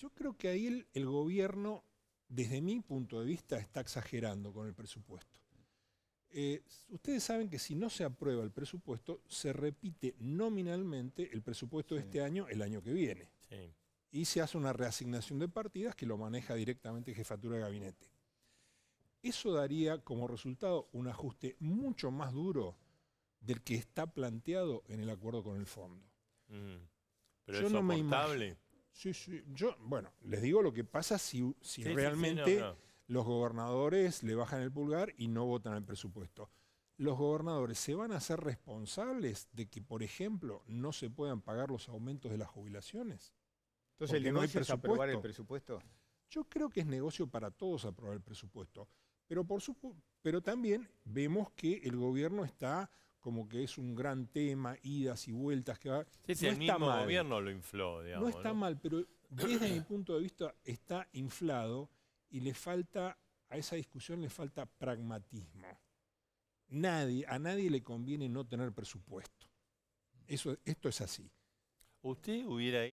Yo creo que ahí el, gobierno, desde mi punto de vista, está exagerando con el presupuesto. Eh, ustedes saben que si no se aprueba el presupuesto, se repite nominalmente el presupuesto de este año el año que viene. Y se hace una reasignación de partidas que lo maneja directamente jefatura de gabinete. Eso daría como resultado un ajuste mucho más duro del que está planteado en el acuerdo con el fondo. Mm. Pero Yo es no Sí, sí. Yo, bueno, les digo lo que pasa si, si realmente los gobernadores le bajan el pulgar y no votan el presupuesto. Los gobernadores se van a ser responsables de que, por ejemplo, no se puedan pagar los aumentos de las jubilaciones. Entonces, ¿el negocio no hay es aprobar el presupuesto? Yo creo que es negocio para todos aprobar el presupuesto. Pero, por pero también vemos que el gobierno está como que es un gran tema, idas y vueltas que va. Sí, no el gobierno lo infló, digamos. No está mal, pero desde mi punto de vista está inflado y le falta, a esa discusión le falta pragmatismo. Nadie, a nadie le conviene no tener presupuesto. Eso, esto es así. ¿Usted hubiera